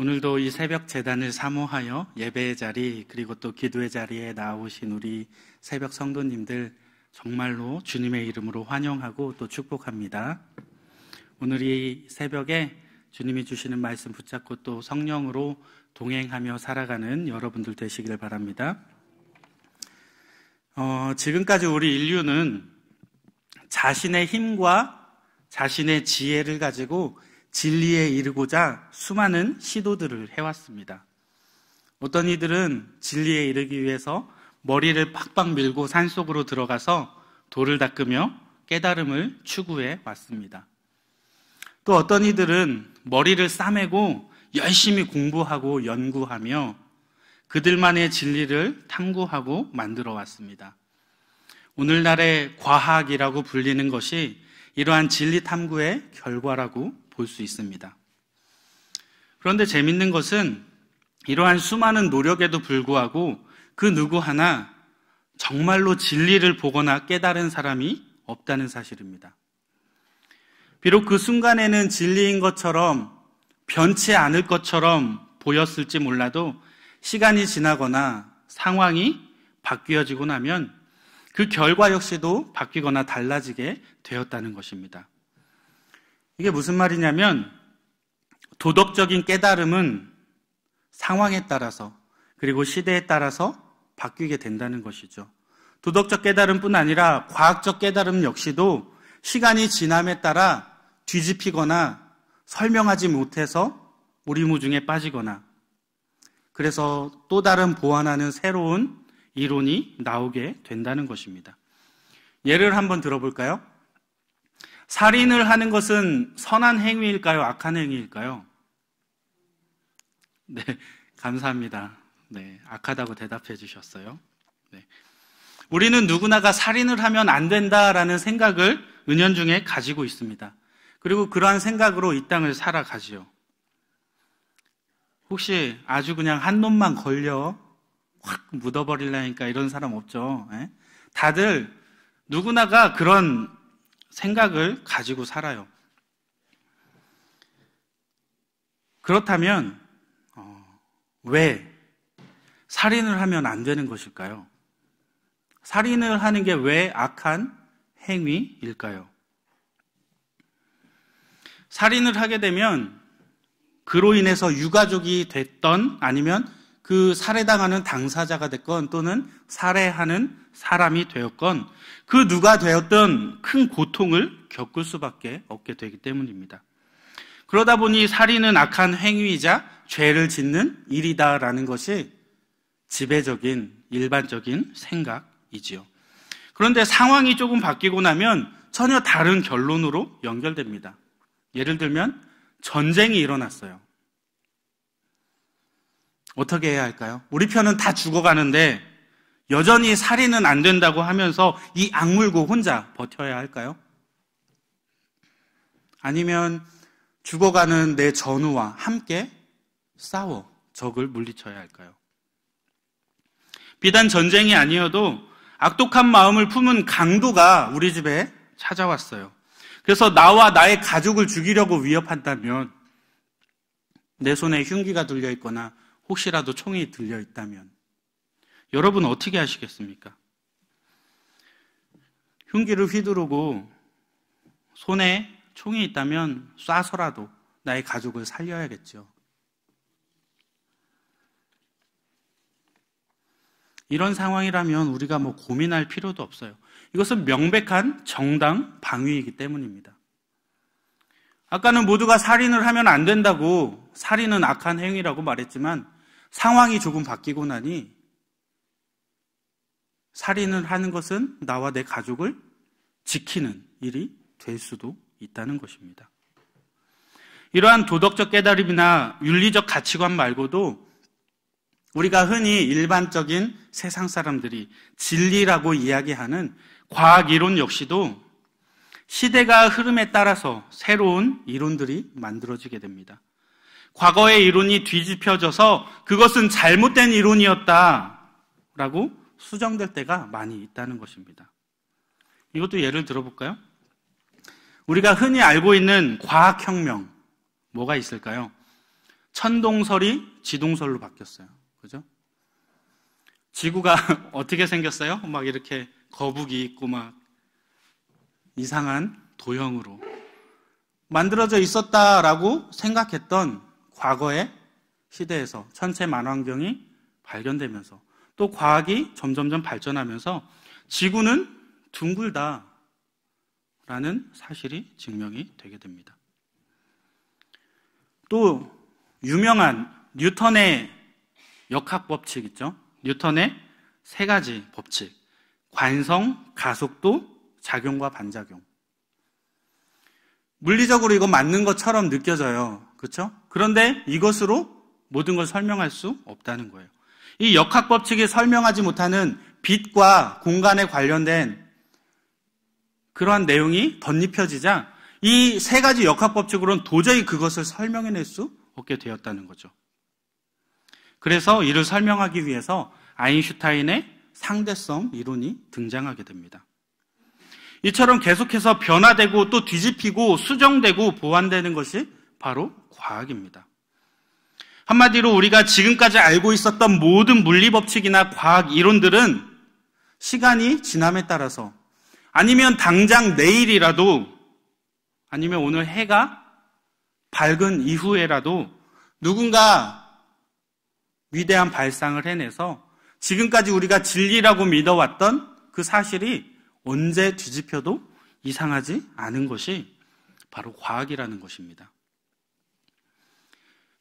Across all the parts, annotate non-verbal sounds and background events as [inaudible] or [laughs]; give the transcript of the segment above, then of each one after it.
오늘도 이 새벽 재단을 사모하여 예배의 자리 그리고 또 기도의 자리에 나오신 우리 새벽 성도님들 정말로 주님의 이름으로 환영하고 또 축복합니다. 오늘 이 새벽에 주님이 주시는 말씀 붙잡고 또 성령으로 동행하며 살아가는 여러분들 되시길 바랍니다. 어, 지금까지 우리 인류는 자신의 힘과 자신의 지혜를 가지고 진리에 이르고자 수많은 시도들을 해왔습니다. 어떤 이들은 진리에 이르기 위해서 머리를 빡빡 밀고 산속으로 들어가서 돌을 닦으며 깨달음을 추구해 왔습니다. 또 어떤 이들은 머리를 싸매고 열심히 공부하고 연구하며 그들만의 진리를 탐구하고 만들어 왔습니다. 오늘날의 과학이라고 불리는 것이 이러한 진리 탐구의 결과라고 볼수 있습니다. 그런데 재밌는 것은 이러한 수많은 노력에도 불구하고 그 누구 하나 정말로 진리를 보거나 깨달은 사람이 없다는 사실입니다. 비록 그 순간에는 진리인 것처럼 변치 않을 것처럼 보였을지 몰라도 시간이 지나거나 상황이 바뀌어지고 나면 그 결과 역시도 바뀌거나 달라지게 되었다는 것입니다. 이게 무슨 말이냐면 도덕적인 깨달음은 상황에 따라서 그리고 시대에 따라서 바뀌게 된다는 것이죠. 도덕적 깨달음뿐 아니라 과학적 깨달음 역시도 시간이 지남에 따라 뒤집히거나 설명하지 못해서 오리무중에 빠지거나 그래서 또 다른 보완하는 새로운 이론이 나오게 된다는 것입니다. 예를 한번 들어볼까요? 살인을 하는 것은 선한 행위일까요? 악한 행위일까요? 네, 감사합니다. 네, 악하다고 대답해 주셨어요. 네. 우리는 누구나가 살인을 하면 안 된다라는 생각을 은연중에 가지고 있습니다. 그리고 그러한 생각으로 이 땅을 살아가지요. 혹시 아주 그냥 한 놈만 걸려 확 묻어버리려니까 이런 사람 없죠. 에? 예? 다들 누구나가 그런 생각을 가지고 살아요. 그렇다면 어, 왜 살인을 하면 안 되는 것일까요? 살인을 하는 게 왜 악한 행위일까요? 살인을 하게 되면 그로 인해서 유가족이 됐던 아니면 그 살해당하는 당사자가 됐건 또는 살해하는 사람이 되었건 그 누가 되었든 큰 고통을 겪을 수밖에 없게 되기 때문입니다. 그러다 보니 살인은 악한 행위이자 죄를 짓는 일이다라는 것이 지배적인 일반적인 생각이지요. 그런데 상황이 조금 바뀌고 나면 전혀 다른 결론으로 연결됩니다. 예를 들면 전쟁이 일어났어요. 어떻게 해야 할까요? 우리 편은 다 죽어가는데 여전히 살인은 안 된다고 하면서 이 악물고 혼자 버텨야 할까요? 아니면 죽어가는 내 전우와 함께 싸워 적을 물리쳐야 할까요? 비단 전쟁이 아니어도 악독한 마음을 품은 강도가 우리 집에 찾아왔어요. 그래서 나와 나의 가족을 죽이려고 위협한다면 내 손에 흉기가 들려 있거나 혹시라도 총이 들려 있다면 여러분 어떻게 하시겠습니까? 흉기를 휘두르고 손에 총이 있다면 쏴서라도 나의 가족을 살려야겠죠. 이런 상황이라면 우리가 뭐 고민할 필요도 없어요. 이것은 명백한 정당 방위이기 때문입니다. 아까는 모두가 살인을 하면 안 된다고 살인은 악한 행위라고 말했지만 상황이 조금 바뀌고 나니 살인을 하는 것은 나와 내 가족을 지키는 일이 될 수도 있다는 것입니다. 이러한 도덕적 깨달음이나 윤리적 가치관 말고도 우리가 흔히 일반적인 세상 사람들이 진리라고 이야기하는 과학 이론 역시도 시대가 흐름에 따라서 새로운 이론들이 만들어지게 됩니다. 과거의 이론이 뒤집혀져서 그것은 잘못된 이론이었다라고 수정될 때가 많이 있다는 것입니다. 이것도 예를 들어볼까요? 우리가 흔히 알고 있는 과학혁명, 뭐가 있을까요? 천동설이 지동설로 바뀌었어요. 그죠? 지구가 [laughs] 어떻게 생겼어요? 막 이렇게 거북이 있고 막 이상한 도형으로 만들어져 있었다라고 생각했던 과거의 시대에서 천체 만환경이 발견되면서 또 과학이 점점점 발전하면서 지구는 둥글다라는 사실이 증명이 되게 됩니다. 또 유명한 뉴턴의 역학 법칙 있죠? 뉴턴의 세 가지 법칙. 관성, 가속도, 작용과 반작용. 물리적으로 이거 맞는 것처럼 느껴져요. 그렇죠? 그런데 이것으로 모든 걸 설명할 수 없다는 거예요. 이 역학 법칙이 설명하지 못하는 빛과 공간에 관련된 그러한 내용이 덧입혀지자 이 세 가지 역학 법칙으로는 도저히 그것을 설명해낼 수 없게 되었다는 거죠. 그래서 이를 설명하기 위해서 아인슈타인의 상대성 이론이 등장하게 됩니다. 이처럼 계속해서 변화되고 또 뒤집히고 수정되고 보완되는 것이 바로 과학입니다. 한마디로 우리가 지금까지 알고 있었던 모든 물리법칙이나 과학 이론들은 시간이 지남에 따라서 아니면 당장 내일이라도 아니면 오늘 해가 밝은 이후에라도 누군가 위대한 발상을 해내서 지금까지 우리가 진리라고 믿어왔던 그 사실이 언제 뒤집혀도 이상하지 않은 것이 바로 과학이라는 것입니다.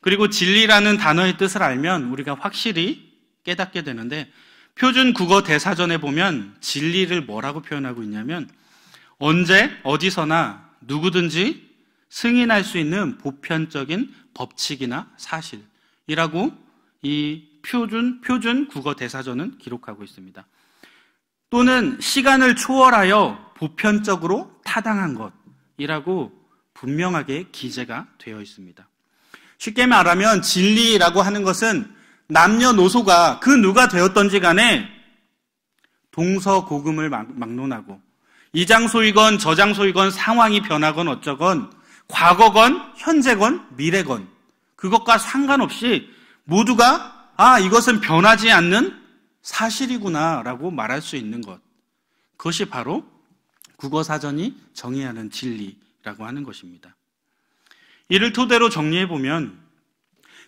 그리고 진리라는 단어의 뜻을 알면 우리가 확실히 깨닫게 되는데 표준 국어 대사전에 보면 진리를 뭐라고 표현하고 있냐면 언제 어디서나 누구든지 승인할 수 있는 보편적인 법칙이나 사실이라고 이 표준 표준 국어 대사전은 기록하고 있습니다. 또는 시간을 초월하여 보편적으로 타당한 것이라고 분명하게 기재가 되어 있습니다. 쉽게 말하면 진리라고 하는 것은 남녀노소가 그 누가 되었던지 간에 동서고금을 막론하고 이 장소이건 저 장소이건 상황이 변하건 어쩌건 과거건 현재건 미래건 그것과 상관없이 모두가 아 이것은 변하지 않는 사실이구나라고 말할 수 있는 것 그것이 바로 국어사전이 정의하는 진리라고 하는 것입니다. 이를 토대로 정리해보면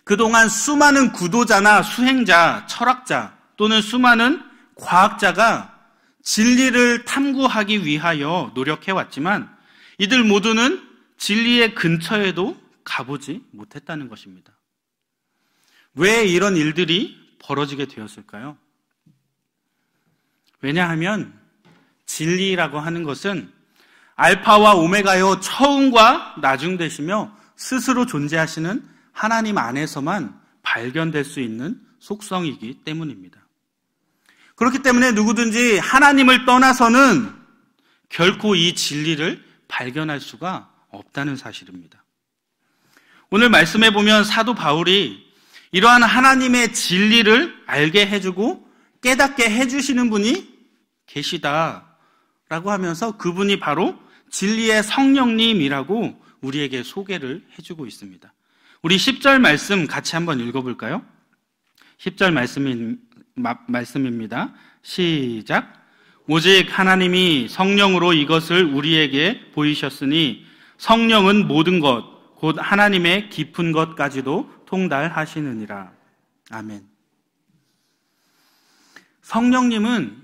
그동안 수많은 구도자나 수행자, 철학자 또는 수많은 과학자가 진리를 탐구하기 위하여 노력해왔지만 이들 모두는 진리의 근처에도 가보지 못했다는 것입니다. 왜 이런 일들이 벌어지게 되었을까요? 왜냐하면 진리라고 하는 것은 알파와 오메가요 처음과 나중 되시며 스스로 존재하시는 하나님 안에서만 발견될 수 있는 속성이기 때문입니다. 그렇기 때문에 누구든지 하나님을 떠나서는 결코 이 진리를 발견할 수가 없다는 사실입니다. 오늘 말씀해 보면 사도 바울이 이러한 하나님의 진리를 알게 해주고 깨닫게 해주시는 분이 계시다라고 하면서 그분이 바로 진리의 성령님이라고 우리에게 소개를 해주고 있습니다. 우리 10절 말씀 같이 한번 읽어볼까요? 10절 말씀인, 마, 말씀입니다. 시작. 오직 하나님이 성령으로 이것을 우리에게 보이셨으니 성령은 모든 것, 곧 하나님의 깊은 것까지도 통달하시느니라. 아멘. 성령님은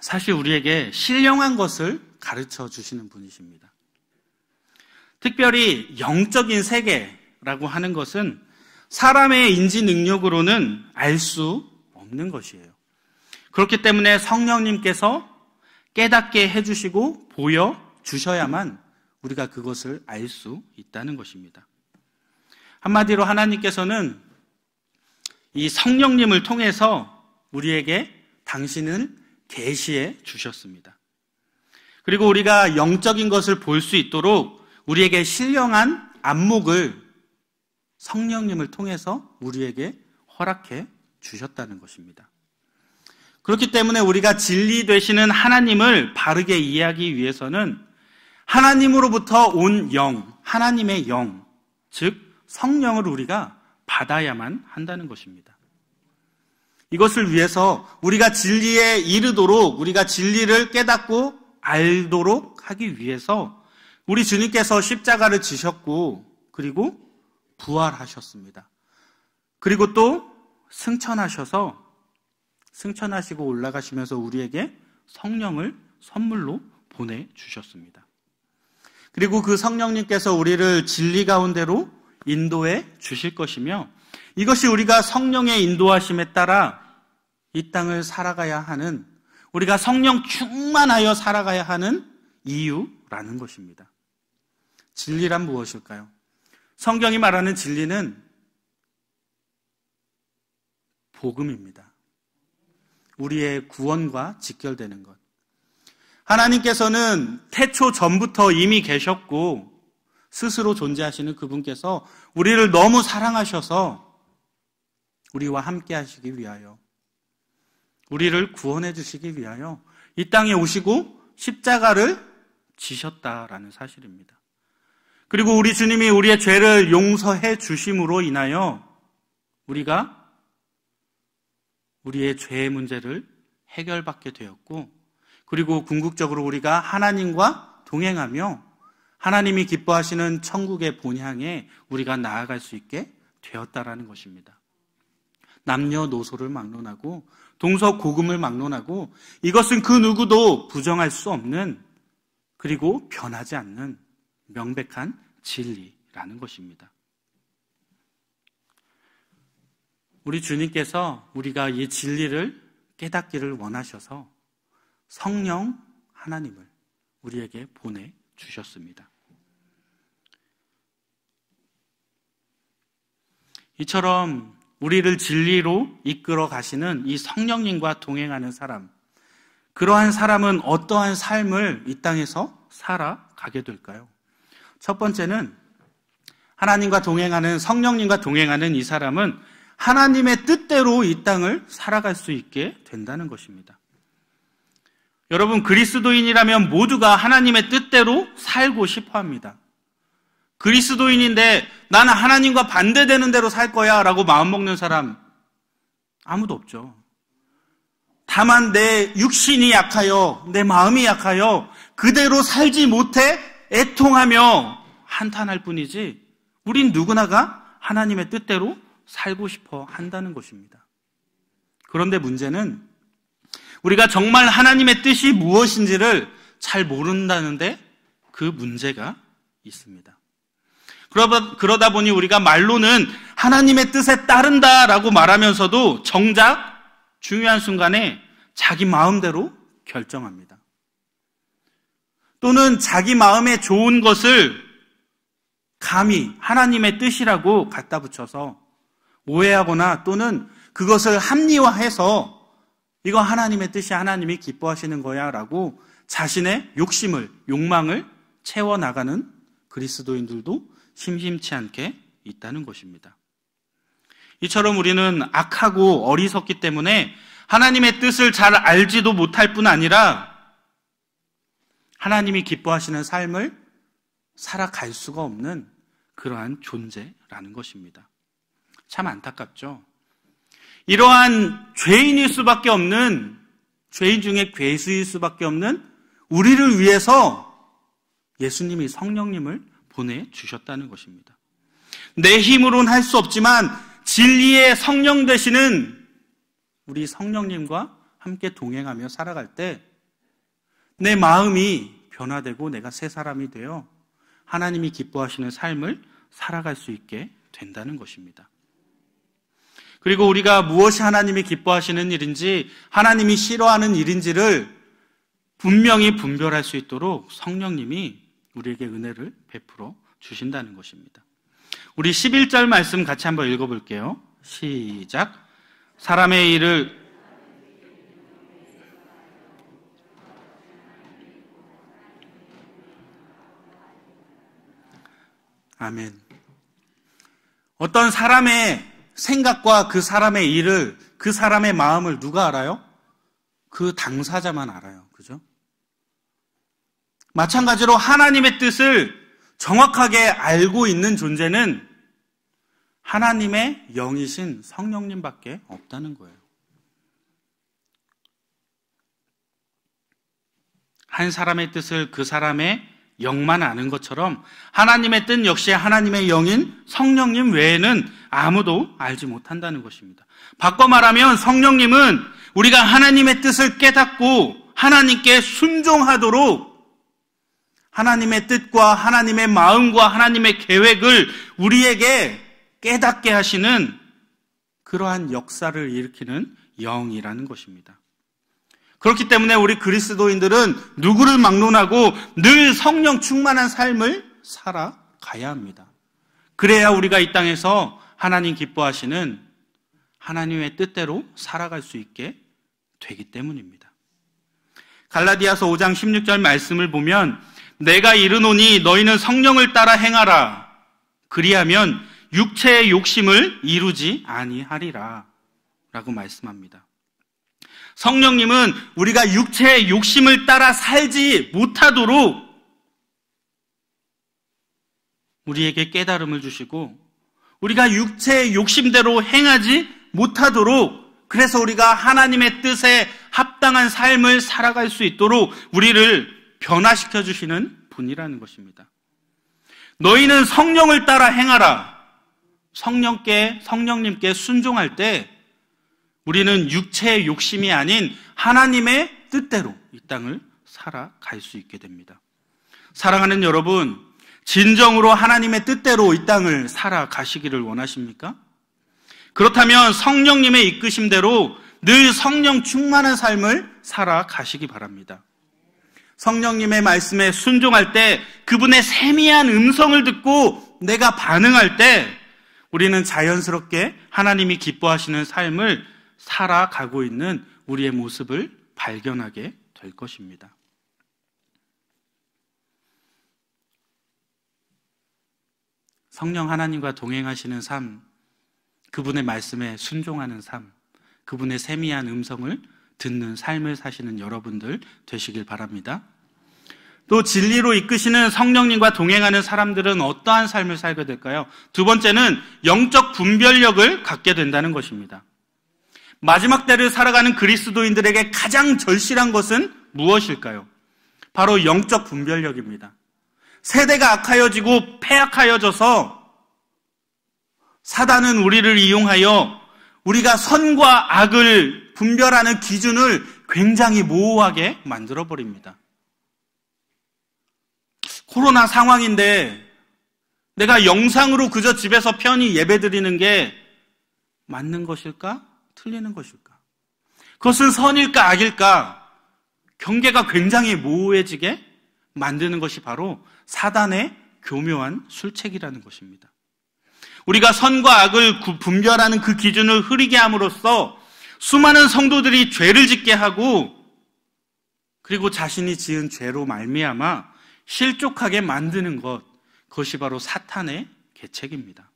사실 우리에게 신령한 것을 가르쳐 주시는 분이십니다. 특별히 영적인 세계라고 하는 것은 사람의 인지 능력으로는 알 수 없는 것이에요. 그렇기 때문에 성령님께서 깨닫게 해주시고 보여주셔야만 우리가 그것을 알 수 있다는 것입니다. 한마디로 하나님께서는 이 성령님을 통해서 우리에게 당신을 계시해 주셨습니다. 그리고 우리가 영적인 것을 볼 수 있도록 우리에게 신령한 안목을 성령님을 통해서 우리에게 허락해 주셨다는 것입니다. 그렇기 때문에 우리가 진리 되시는 하나님을 바르게 이해하기 위해서는 하나님으로부터 온 영, 하나님의 영, 즉 성령을 우리가 받아야만 한다는 것입니다. 이것을 위해서 우리가 진리에 이르도록 우리가 진리를 깨닫고 알도록 하기 위해서 우리 주님께서 십자가를 지셨고 그리고 부활하셨습니다. 그리고 또 승천하셔서 승천하시고 올라가시면서 우리에게 성령을 선물로 보내 주셨습니다. 그리고 그 성령님께서 우리를 진리 가운데로 인도해 주실 것이며 이것이 우리가 성령의 인도하심에 따라 이 땅을 살아가야 하는 우리가 성령 충만하여 살아가야 하는 이유라는 것입니다. 진리란 무엇일까요? 성경이 말하는 진리는 복음입니다. 우리의 구원과 직결되는 것. 하나님께서는 태초 전부터 이미 계셨고 스스로 존재하시는 그분께서 우리를 너무 사랑하셔서 우리와 함께 하시기 위하여 우리를 구원해 주시기 위하여 이 땅에 오시고 십자가를 지셨다라는 사실입니다. 그리고 우리 주님이 우리의 죄를 용서해 주심으로 인하여 우리가 우리의 죄의 문제를 해결받게 되었고, 그리고 궁극적으로 우리가 하나님과 동행하며 하나님이 기뻐하시는 천국의 본향에 우리가 나아갈 수 있게 되었다라는 것입니다. 남녀노소를 막론하고 동서고금을 막론하고 이것은 그 누구도 부정할 수 없는 그리고 변하지 않는 명백한 진리라는 것입니다. 우리 주님께서 우리가 이 진리를 깨닫기를 원하셔서 성령 하나님을 우리에게 보내 주셨습니다. 이처럼 우리를 진리로 이끌어 가시는 이 성령님과 동행하는 사람, 그러한 사람은 어떠한 삶을 이 땅에서 살아가게 될까요? 첫 번째는 하나님과 동행하는 성령님과 동행하는 이 사람은 하나님의 뜻대로 이 땅을 살아갈 수 있게 된다는 것입니다. 여러분 그리스도인이라면 모두가 하나님의 뜻대로 살고 싶어 합니다. 그리스도인인데 나는 하나님과 반대되는 대로 살 거야 라고 마음먹는 사람 아무도 없죠. 다만 내 육신이 약하여 내 마음이 약하여 그대로 살지 못해 애통하며 한탄할 뿐이지 우린 누구나가 하나님의 뜻대로 살고 싶어 한다는 것입니다. 그런데 문제는 우리가 정말 하나님의 뜻이 무엇인지를 잘 모른다는데 그 문제가 있습니다. 그러다, 그러다 보니 우리가 말로는 하나님의 뜻에 따른다라고 말하면서도 정작 중요한 순간에 자기 마음대로 결정합니다. 또는 자기 마음에 좋은 것을 감히 하나님의 뜻이라고 갖다 붙여서 오해하거나 또는 그것을 합리화해서 이거 하나님의 뜻이 하나님이 기뻐하시는 거야 라고 자신의 욕심을, 욕망을 채워나가는 그리스도인들도 심심치 않게 있다는 것입니다. 이처럼 우리는 악하고 어리석기 때문에 하나님의 뜻을 잘 알지도 못할 뿐 아니라 하나님이 기뻐하시는 삶을 살아갈 수가 없는 그러한 존재라는 것입니다. 참 안타깝죠. 이러한 죄인일 수밖에 없는 죄인 중에 괴수일 수밖에 없는 우리를 위해서 예수님이 성령님을 보내 주셨다는 것입니다. 내 힘으로는 할 수 없지만 진리의 성령 되시는 우리 성령님과 함께 동행하며 살아갈 때내 마음이 변화되고 내가 새 사람이 되어 하나님이 기뻐하시는 삶을 살아갈 수 있게 된다는 것입니다. 그리고 우리가 무엇이 하나님이 기뻐하시는 일인지 하나님이 싫어하는 일인지를 분명히 분별할 수 있도록 성령님이 우리에게 은혜를 베풀어 주신다는 것입니다. 우리 11절 말씀 같이 한번 읽어볼게요. 시작. 사람의 일을 아멘. 어떤 사람의 생각과 그 사람의 일을, 그 사람의 마음을 누가 알아요? 그 당사자만 알아요. 그죠? 마찬가지로 하나님의 뜻을 정확하게 알고 있는 존재는 하나님의 영이신 성령님밖에 없다는 거예요. 한 사람의 뜻을 그 사람의 영만 아는 것처럼 하나님의 뜻 역시 하나님의 영인 성령님 외에는 아무도 알지 못한다는 것입니다. 바꿔 말하면 성령님은 우리가 하나님의 뜻을 깨닫고 하나님께 순종하도록 하나님의 뜻과 하나님의 마음과 하나님의 계획을 우리에게 깨닫게 하시는 그러한 역사를 일으키는 영이라는 것입니다. 그렇기 때문에 우리 그리스도인들은 누구를 막론하고 늘 성령 충만한 삶을 살아가야 합니다. 그래야 우리가 이 땅에서 하나님 기뻐하시는 하나님의 뜻대로 살아갈 수 있게 되기 때문입니다. 갈라디아서 5장 16절 말씀을 보면 내가 이르노니 너희는 성령을 따라 행하라. 그리하면 육체의 욕심을 이루지 아니하리라. 라고 말씀합니다. 성령님은 우리가 육체의 욕심을 따라 살지 못하도록 우리에게 깨달음을 주시고 우리가 육체의 욕심대로 행하지 못하도록 그래서 우리가 하나님의 뜻에 합당한 삶을 살아갈 수 있도록 우리를 변화시켜 주시는 분이라는 것입니다. 너희는 성령을 따라 행하라. 성령께 성령님께 순종할 때 우리는 육체의 욕심이 아닌 하나님의 뜻대로 이 땅을 살아갈 수 있게 됩니다. 사랑하는 여러분, 진정으로 하나님의 뜻대로 이 땅을 살아가시기를 원하십니까? 그렇다면 성령님의 이끄심대로 늘 성령 충만한 삶을 살아가시기 바랍니다. 성령님의 말씀에 순종할 때 그분의 세미한 음성을 듣고 내가 반응할 때 우리는 자연스럽게 하나님이 기뻐하시는 삶을 살아가고 있는 우리의 모습을 발견하게 될 것입니다. 성령 하나님과 동행하시는 삶, 그분의 말씀에 순종하는 삶, 그분의 세미한 음성을 듣는 삶을 사시는 여러분들 되시길 바랍니다. 또 진리로 이끄시는 성령님과 동행하는 사람들은 어떠한 삶을 살게 될까요? 두 번째는 영적 분별력을 갖게 된다는 것입니다. 마지막 때를 살아가는 그리스도인들에게 가장 절실한 것은 무엇일까요? 바로 영적 분별력입니다. 세대가 악하여지고 폐악하여져서 사단은 우리를 이용하여 우리가 선과 악을 분별하는 기준을 굉장히 모호하게 만들어버립니다. 코로나 상황인데 내가 영상으로 그저 집에서 편히 예배 드리는 게 맞는 것일까? 틀리는 것일까? 그것은 선일까 악일까? 경계가 굉장히 모호해지게 만드는 것이 바로 사단의 교묘한 술책이라는 것입니다. 우리가 선과 악을 분별하는 그 기준을 흐리게 함으로써 수많은 성도들이 죄를 짓게 하고 그리고 자신이 지은 죄로 말미암아 실족하게 만드는 것 그것이 바로 사탄의 계책입니다.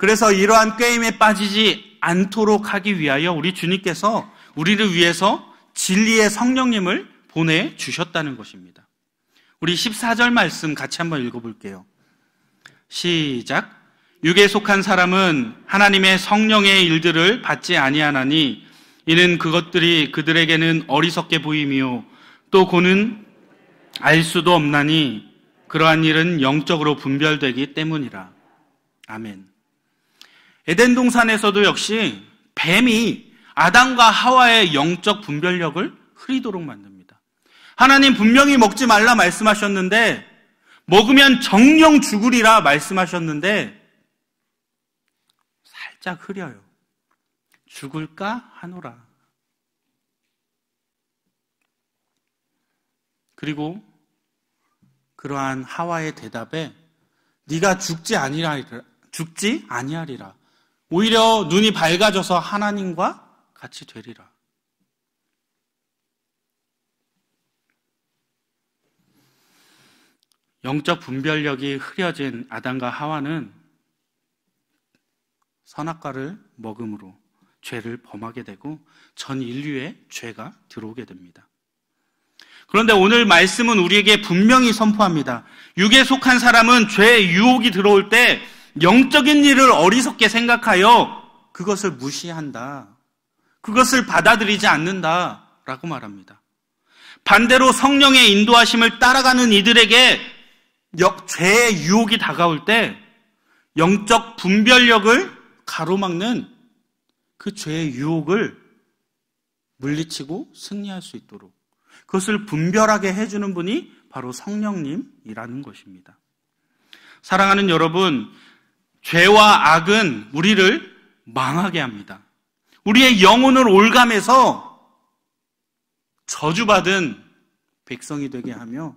그래서 이러한 게임에 빠지지 않도록 하기 위하여 우리 주님께서 우리를 위해서 진리의 성령님을 보내주셨다는 것입니다. 우리 14절 말씀 같이 한번 읽어볼게요. 시작. 육에 속한 사람은 하나님의 성령의 일들을 받지 아니하나니 이는 그것들이 그들에게는 어리석게 보임이요 또 고는 알 수도 없나니 그러한 일은 영적으로 분별되기 때문이라. 아멘. 에덴 동산에서도 역시 뱀이 아담과 하와의 영적 분별력을 흐리도록 만듭니다. 하나님 분명히 먹지 말라 말씀하셨는데 먹으면 정령 죽으리라 말씀하셨는데 살짝 흐려요. 죽을까 하노라. 그리고 그러한 하와의 대답에 네가 죽지 아니라 죽지 아니하리라. 오히려 눈이 밝아져서 하나님과 같이 되리라. 영적 분별력이 흐려진 아담과 하와는 선악과를 먹음으로 죄를 범하게 되고 전 인류의 죄가 들어오게 됩니다. 그런데 오늘 말씀은 우리에게 분명히 선포합니다. 육에 속한 사람은 죄의 유혹이 들어올 때 영적인 일을 어리석게 생각하여 그것을 무시한다. 그것을 받아들이지 않는다. 라고 말합니다. 반대로 성령의 인도하심을 따라가는 이들에게 죄의 유혹이 다가올 때 영적 분별력을 가로막는 그 죄의 유혹을 물리치고 승리할 수 있도록 그것을 분별하게 해주는 분이 바로 성령님이라는 것입니다. 사랑하는 여러분, 죄와 악은 우리를 망하게 합니다. 우리의 영혼을 올감해서 저주받은 백성이 되게 하며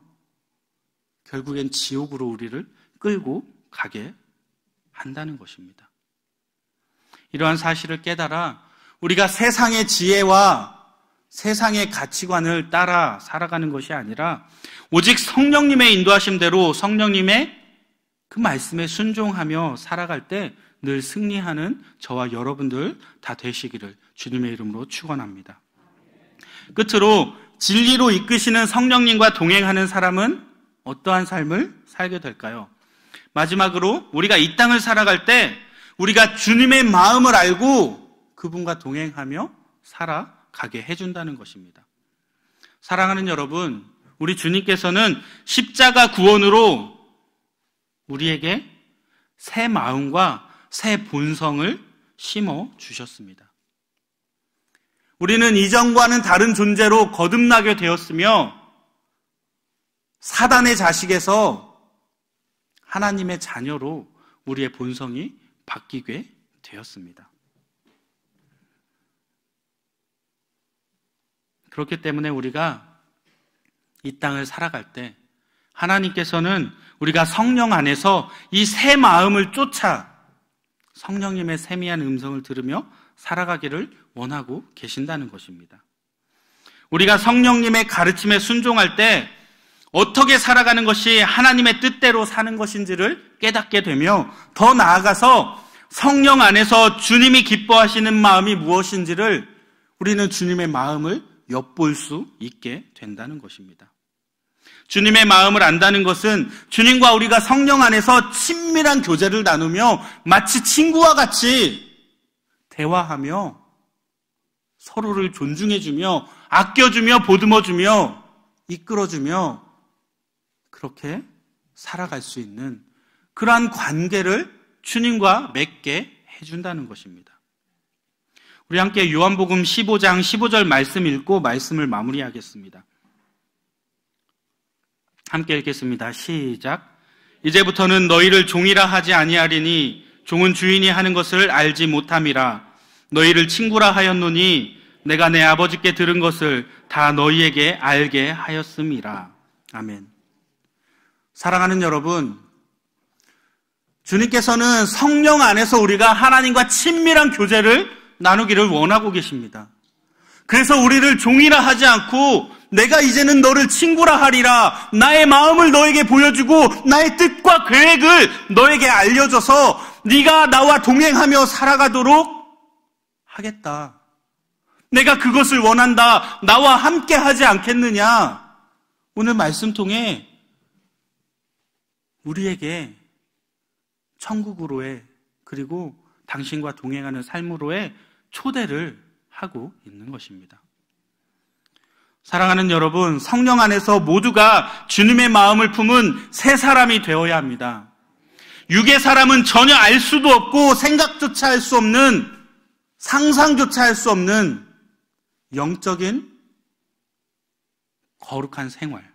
결국엔 지옥으로 우리를 끌고 가게 한다는 것입니다. 이러한 사실을 깨달아 우리가 세상의 지혜와 세상의 가치관을 따라 살아가는 것이 아니라 오직 성령님의 인도하심대로 성령님의 그 말씀에 순종하며 살아갈 때 늘 승리하는 저와 여러분들 다 되시기를 주님의 이름으로 축원합니다. 끝으로 진리로 이끄시는 성령님과 동행하는 사람은 어떠한 삶을 살게 될까요? 마지막으로 우리가 이 땅을 살아갈 때 우리가 주님의 마음을 알고 그분과 동행하며 살아가게 해준다는 것입니다. 사랑하는 여러분, 우리 주님께서는 십자가 구원으로 우리에게 새 마음과 새 본성을 심어 주셨습니다. 우리는 이전과는 다른 존재로 거듭나게 되었으며 사단의 자식에서 하나님의 자녀로 우리의 본성이 바뀌게 되었습니다. 그렇기 때문에 우리가 이 땅을 살아갈 때 하나님께서는 우리가 성령 안에서 이 새 마음을 쫓아 성령님의 세미한 음성을 들으며 살아가기를 원하고 계신다는 것입니다. 우리가 성령님의 가르침에 순종할 때 어떻게 살아가는 것이 하나님의 뜻대로 사는 것인지를 깨닫게 되며 더 나아가서 성령 안에서 주님이 기뻐하시는 마음이 무엇인지를 우리는 주님의 마음을 엿볼 수 있게 된다는 것입니다. 주님의 마음을 안다는 것은 주님과 우리가 성령 안에서 친밀한 교제를 나누며 마치 친구와 같이 대화하며 서로를 존중해주며 아껴주며 보듬어주며 이끌어주며 그렇게 살아갈 수 있는 그러한 관계를 주님과 맺게 해준다는 것입니다. 우리 함께 요한복음 15장 15절 말씀 읽고 말씀을 마무리하겠습니다. 함께 읽겠습니다. 시작. 이제부터는 너희를 종이라 하지 아니하리니 종은 주인이 하는 것을 알지 못함이라 너희를 친구라 하였노니 내가 내 아버지께 들은 것을 다 너희에게 알게 하였음이라. 아멘. 사랑하는 여러분, 주님께서는 성령 안에서 우리가 하나님과 친밀한 교제를 나누기를 원하고 계십니다. 그래서 우리를 종이라 하지 않고 내가 이제는 너를 친구라 하리라. 나의 마음을 너에게 보여주고 나의 뜻과 계획을 너에게 알려줘서 네가 나와 동행하며 살아가도록 하겠다. 내가 그것을 원한다. 나와 함께 하지 않겠느냐? 오늘 말씀 통해 우리에게 천국으로의 그리고 당신과 동행하는 삶으로의 초대를 하고 있는 것입니다. 사랑하는 여러분, 성령 안에서 모두가 주님의 마음을 품은 새 사람이 되어야 합니다. 육의 사람은 전혀 알 수도 없고 생각조차 할 수 없는 상상조차 할 수 없는 영적인 거룩한 생활.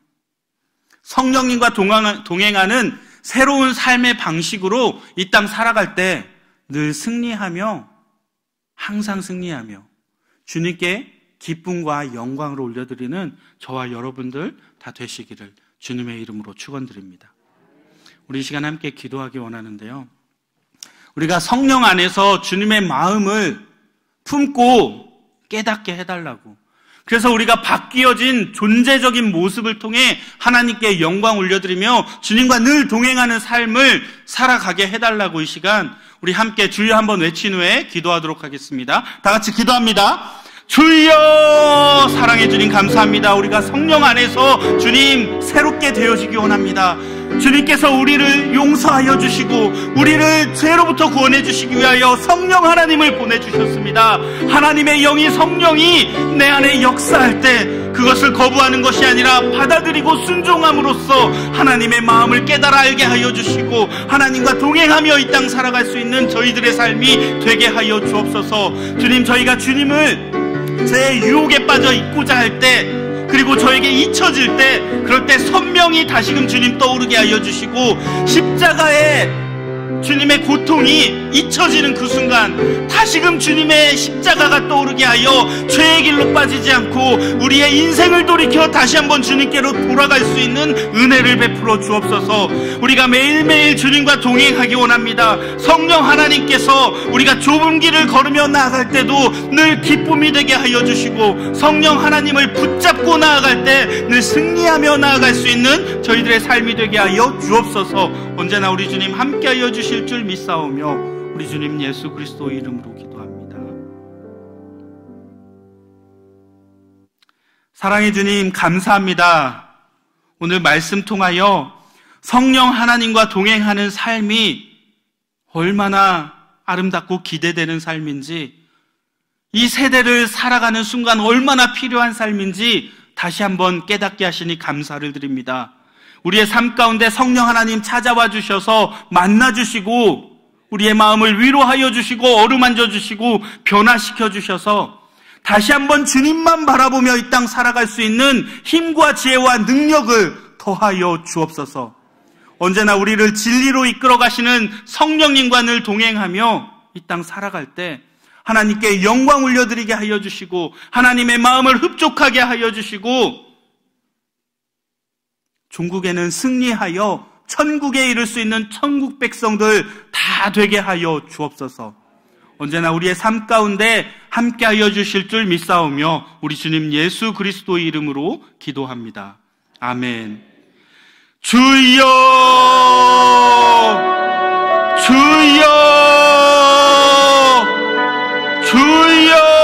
성령님과 동행하는 새로운 삶의 방식으로 이 땅 살아갈 때 늘 승리하며 항상 승리하며 주님께 기쁨과 영광을 올려드리는 저와 여러분들 다 되시기를 주님의 이름으로 축원드립니다. 우리 시간 함께 기도하기 원하는데요. 우리가 성령 안에서 주님의 마음을 품고 깨닫게 해달라고. 그래서 우리가 바뀌어진 존재적인 모습을 통해 하나님께 영광 올려드리며 주님과 늘 동행하는 삶을 살아가게 해달라고 이 시간 우리 함께 주여 한번 외친 후에 기도하도록 하겠습니다. 다 같이 기도합니다. 주여 사랑해 주님 감사합니다. 우리가 성령 안에서 주님 새롭게 되어지기 원합니다. 주님께서 우리를 용서하여 주시고 우리를 죄로부터 구원해 주시기 위하여 성령 하나님을 보내 주셨습니다. 하나님의 영이 성령이 내 안에 역사할 때 그것을 거부하는 것이 아니라 받아들이고 순종함으로써 하나님의 마음을 깨달아 알게 하여 주시고 하나님과 동행하며 이 땅 살아갈 수 있는 저희들의 삶이 되게 하여 주옵소서. 주님 저희가 주님을 제 유혹에 빠져 있고자 할 때 그리고 저에게 잊혀질 때 그럴 때 선명히 다시금 주님 떠오르게 알려 주시고 십자가에 주님의 고통이 잊혀지는 그 순간 다시금 주님의 십자가가 떠오르게 하여 죄의 길로 빠지지 않고 우리의 인생을 돌이켜 다시 한번 주님께로 돌아갈 수 있는 은혜를 베풀어 주옵소서 우리가 매일매일 주님과 동행하기 원합니다 성령 하나님께서 우리가 좁은 길을 걸으며 나아갈 때도 늘 기쁨이 되게 하여 주시고 성령 하나님을 붙잡고 나아갈 때 늘 승리하며 나아갈 수 있는 저희들의 삶이 되게 하여 주옵소서 언제나 우리 주님 함께 하여 주시옵소서 주실 줄 믿사오며 우리 주님 예수 그리스도 이름으로 기도합니다. 사랑해 주님 감사합니다. 오늘 말씀 통하여 성령 하나님과 동행하는 삶이 얼마나 아름답고 기대되는 삶인지 이 세대를 살아가는 순간 얼마나 필요한 삶인지 다시 한번 깨닫게 하시니 감사를 드립니다. 우리의 삶 가운데 성령 하나님 찾아와 주셔서 만나 주시고 우리의 마음을 위로하여 주시고 어루만져 주시고 변화시켜 주셔서 다시 한번 주님만 바라보며 이 땅 살아갈 수 있는 힘과 지혜와 능력을 더하여 주옵소서. 언제나 우리를 진리로 이끌어 가시는 성령님과 늘 동행하며 이 땅 살아갈 때 하나님께 영광 올려드리게 하여 주시고 하나님의 마음을 흡족하게 하여 주시고 종국에는 승리하여 천국에 이룰수 있는 천국 백성들 다 되게 하여 주옵소서. 언제나 우리의 삶 가운데 함께하여 주실 줄 믿사오며 우리 주님 예수 그리스도의 이름으로 기도합니다. 아멘. 주여! 주여! 주여!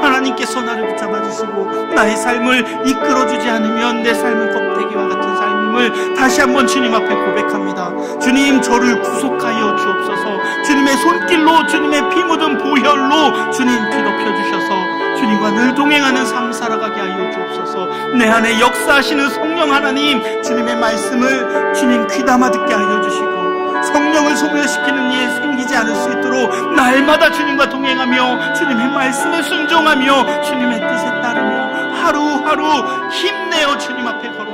하나님께서 나를 붙잡아 주시고 나의 삶을 이끌어 주지 않으면 내 삶은 껍데기와 같은 삶임을 다시 한번 주님 앞에 고백합니다. 주님 저를 구속하여 주옵소서. 주님의 손길로 주님의 피 묻은 보혈로 주님 뒤 덮여 주셔서 주님과 늘 동행하는 삶 살아가게 하여 주옵소서. 내 안에 역사하시는 성령 하나님 주님의 말씀을 주님 귀담아 듣게 하여 주시고 성령을 소멸시키는 일이 생기지 않을 수 있도록 날마다 주님과 동행하며 주님의 말씀을 순종하며 주님의 뜻에 따르며 하루하루 힘내어 주님 앞에 걸어